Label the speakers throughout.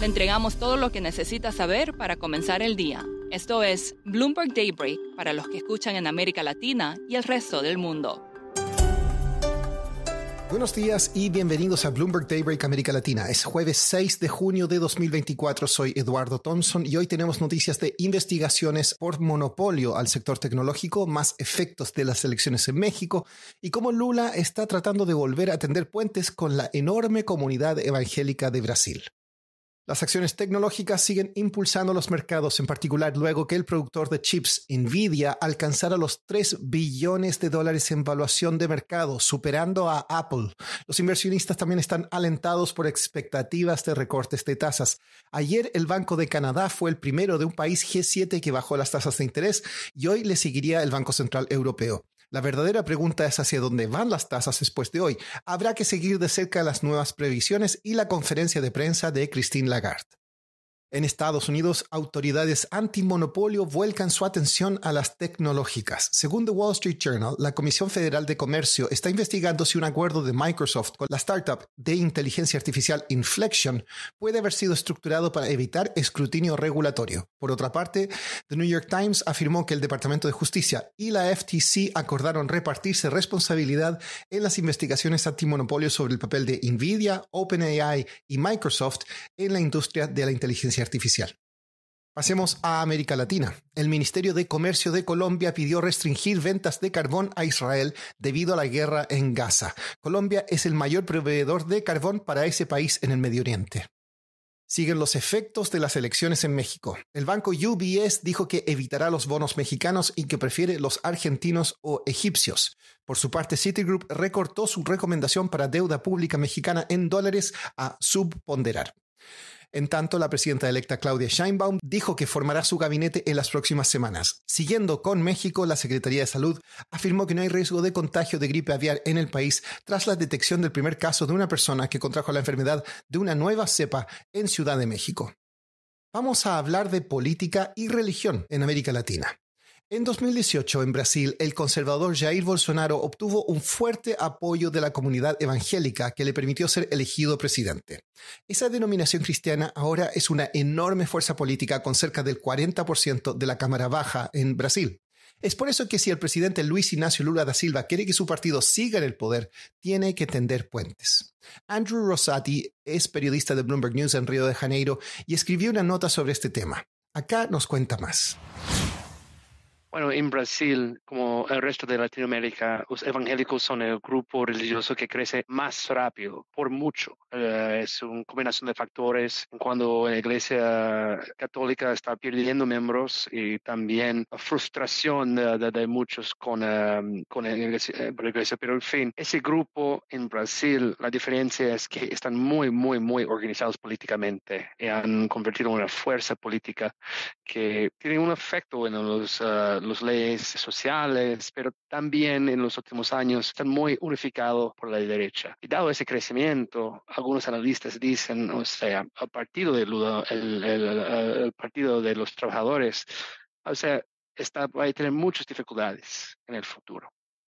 Speaker 1: Le entregamos todo lo que necesita saber para comenzar el día. Esto es Bloomberg Daybreak para los que escuchan en América Latina y el resto del mundo. Buenos días y bienvenidos a Bloomberg Daybreak América Latina. Es jueves 6 de junio de 2024. Soy Eduardo Thompson y hoy tenemos noticias de investigaciones por monopolio al sector tecnológico, más efectos de las elecciones en México y cómo Lula está tratando de volver a tender puentes con la enorme comunidad evangélica de Brasil. Las acciones tecnológicas siguen impulsando los mercados, en particular luego que el productor de chips Nvidia alcanzara los 3 billones de dólares en valuación de mercado, superando a Apple. Los inversionistas también están alentados por expectativas de recortes de tasas. Ayer el Banco de Canadá fue el primero de un país G7 que bajó las tasas de interés y hoy le seguiría el Banco Central Europeo. La verdadera pregunta es hacia dónde van las tasas después de hoy. Habrá que seguir de cerca las nuevas previsiones y la conferencia de prensa de Christine Lagarde. En Estados Unidos, autoridades antimonopolio vuelcan su atención a las tecnológicas. Según The Wall Street Journal, la Comisión Federal de Comercio está investigando si un acuerdo de Microsoft con la startup de inteligencia artificial Inflection puede haber sido estructurado para evitar escrutinio regulatorio. Por otra parte, The New York Times afirmó que el Departamento de Justicia y la FTC acordaron repartirse responsabilidad en las investigaciones antimonopolio sobre el papel de Nvidia, OpenAI y Microsoft en la industria de la inteligencia artificial. Pasemos a América Latina. El Ministerio de Comercio de Colombia pidió restringir ventas de carbón a Israel debido a la guerra en Gaza. Colombia es el mayor proveedor de carbón para ese país en el Medio Oriente. Siguen los efectos de las elecciones en México. El banco UBS dijo que evitará los bonos mexicanos y que prefiere los argentinos o egipcios. Por su parte, Citigroup recortó su recomendación para deuda pública mexicana en dólares a subponderar. En tanto, la presidenta electa Claudia Scheinbaum dijo que formará su gabinete en las próximas semanas. Siguiendo con México, la Secretaría de Salud afirmó que no hay riesgo de contagio de gripe aviar en el país tras la detección del primer caso de una persona que contrajo la enfermedad de una nueva cepa en Ciudad de México. Vamos a hablar de política y religión en América Latina. En 2018, en Brasil, el conservador Jair Bolsonaro obtuvo un fuerte apoyo de la comunidad evangélica que le permitió ser elegido presidente. Esa denominación cristiana ahora es una enorme fuerza política con cerca del 40% de la Cámara Baja en Brasil. Es por eso que si el presidente Luis Ignacio Lula da Silva quiere que su partido siga en el poder, tiene que tender puentes. Andrew Rossati es periodista de Bloomberg News en Río de Janeiro y escribió una nota sobre este tema. Acá nos cuenta más.
Speaker 2: Bueno, en Brasil, como el resto de Latinoamérica, los evangélicos son el grupo religioso que crece más rápido, por mucho. Eh, es una combinación de factores. Cuando la iglesia católica está perdiendo miembros y también la frustración de, muchos con, em, eh, la iglesia, pero en fin, ese grupo en Brasil, la diferencia es que están muy, muy, muy organizados políticamente y han convertido en una fuerza política que tiene un efecto en las eh, los leyes sociales pero también en los últimos años están muy unificados por la derecha. Y dado ese crecimiento, algunos analistas dicen, o sea, el partido de, partido de los trabajadores, o sea, está, va a tener muchas dificultades en el futuro.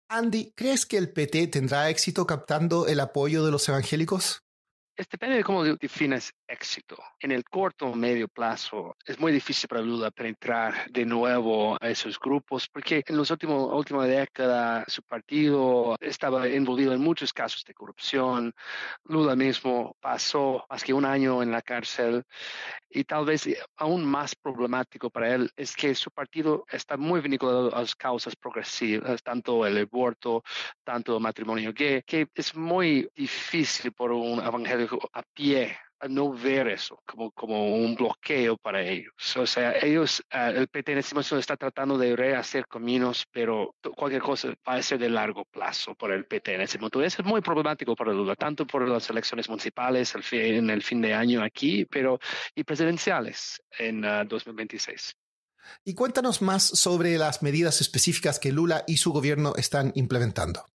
Speaker 1: Andy, ¿crees que el PT tendrá éxito captando el apoyo de los evangélicos?
Speaker 2: depende de cómo defines éxito. En el corto o medio plazo es muy difícil para Lula entrar de nuevo a esos grupos porque en los últimos última década su partido estaba envolvido en muchos casos de corrupción. Lula mismo pasó más que un año en la cárcel y tal vez eh, aún más problemático para él es que su partido está muy vinculado a las causas progresivas, tanto el aborto, tanto el matrimonio gay, que es muy difícil por un evangélico a pie no ver eso como, como un bloqueo para ellos. O sea, ellos, ah, el PT en este momento está tratando de rehacer caminos, pero cualquier cosa va a ser de largo plazo para el PT en ese momento. es muy problemático para Lula, tanto por las elecciones municipales en el fin de año aquí, pero y presidenciales en 2026. Ah,
Speaker 1: y cuéntanos más sobre las medidas específicas que Lula y su gobierno están implementando.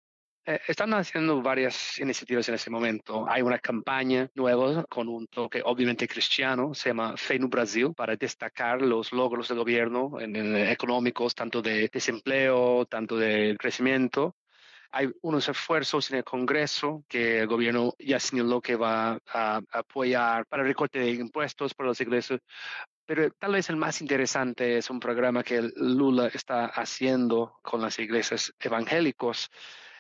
Speaker 2: Eh, están haciendo varias iniciativas en ese momento. Hay una campaña nueva con un toque obviamente cristiano, se llama no Brasil, para destacar los logros del gobierno en, eh, económicos, tanto de desempleo, tanto de crecimiento hay unos esfuerzos en el Congreso que el gobierno ya señaló que va a apoyar para el recorte de impuestos para las ingresos. Pero tal vez el más interesante es un programa que Lula está haciendo con las iglesias evangélicas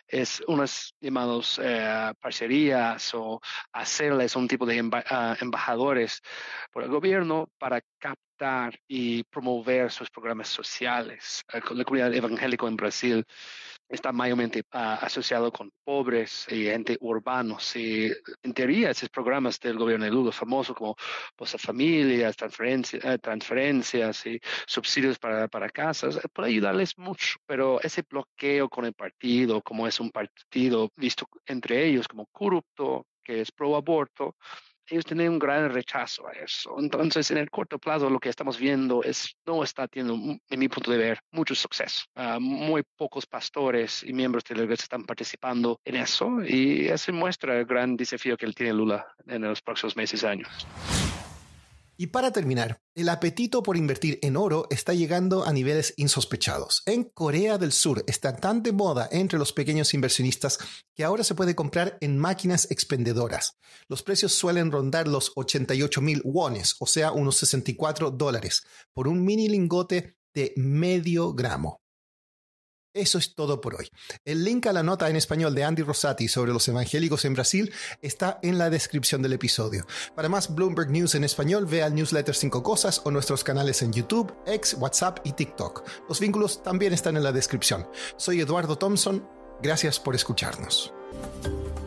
Speaker 2: es unas llamados eh, parcerías o hacerles un tipo de ah, embajadores por el gobierno para captar y promover sus programas sociales. Eh, la comunidad evangélica en Brasil está mayormente ah, asociado con pobres y gente urbana. en teoría, esos programas del gobierno de Lula, famosos como Bolsa Familias, transferencias, eh, transferencias y subsidios para, para casas, eh, puede ayudarles mucho. Pero ese bloqueo con el partido, como es un partido visto entre ellos como corrupto, que es pro aborto, ellos tienen un gran rechazo a eso. Entonces, en el corto plazo, lo que estamos viendo es no está teniendo, mm, en mi punto de ver, mucho suceso. Ah, muy pocos pastores y miembros de la iglesia están participando en eso y eso muestra el gran desafío que tiene Lula en los próximos meses y años.
Speaker 1: Y para terminar, el apetito por invertir en oro está llegando a niveles insospechados. En Corea del Sur está tan de moda entre los pequeños inversionistas que ahora se puede comprar en máquinas expendedoras. Los precios suelen rondar los 88 mil wones, o sea, unos 64 dólares, por un mini lingote de medio gramo. Eso es todo por hoy. El link a la nota en español de Andy Rosati sobre los evangélicos en Brasil está en la descripción del episodio. Para más Bloomberg News en español, ve al newsletter 5 Cosas o nuestros canales en YouTube, X, WhatsApp y TikTok. Los vínculos también están en la descripción. Soy Eduardo Thompson. Gracias por escucharnos.